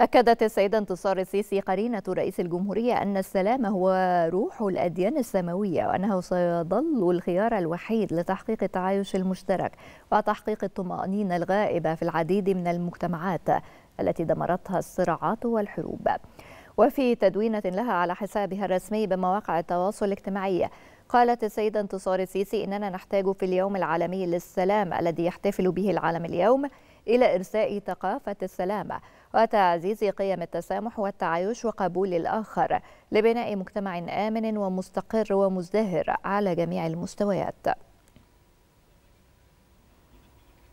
أكدت السيدة انتصار السيسي قرينة رئيس الجمهورية أن السلام هو روح الأديان السماوية وأنه سيظل الخيار الوحيد لتحقيق التعايش المشترك وتحقيق الطمأنينة الغائبة في العديد من المجتمعات التي دمرتها الصراعات والحروب وفي تدوينة لها على حسابها الرسمي بمواقع التواصل الاجتماعي قالت السيدة انتصار السيسي إننا نحتاج في اليوم العالمي للسلام الذي يحتفل به العالم اليوم إلى إرساء ثقافة السلامة وتعزيز قيم التسامح والتعايش وقبول الآخر لبناء مجتمع آمن ومستقر ومزدهر على جميع المستويات